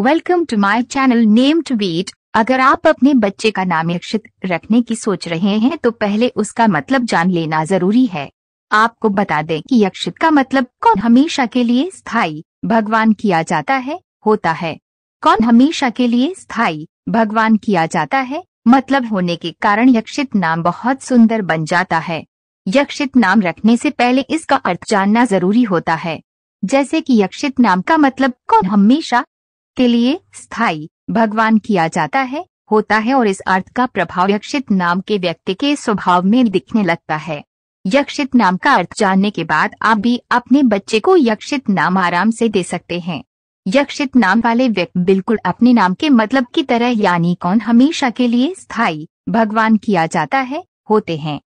welcome to my channel name to beat अगर आप अपने बच्चे का नाम यक्षित रखने की सोच रहे हैं तो पहले उसका मतलब जान लेना जरूरी है आपको बता दें कि यक्षित का मतलब कौन हमेशा के लिए स्थायी भगवान किया जाता है होता है कौन हमेशा के लिए स्थायी भगवान किया जाता है मतलब होने के कारण यक्षित नाम बहुत सुंदर बन जाता है यक्षित नाम रखने से पहले इसका अर्थ जानना जरूरी होता है जैसे कि यक्षित नाम का मतलब कौन हमेशा के लिए स्थायी भगवान किया जाता है होता है और इस अर्थ का प्रभाव यक्षित नाम के व्यक्ति के स्वभाव में दिखने लगता है यक्षित नाम का अर्थ जानने के बाद आप भी अपने बच्चे को यक्षित नाम आराम से दे सकते हैं यक्षित नाम वाले व्यक्ति बिल्कुल अपने नाम के मतलब की तरह यानी कौन हमेशा के लिए स्थायी भगवान किया जाता है होते हैं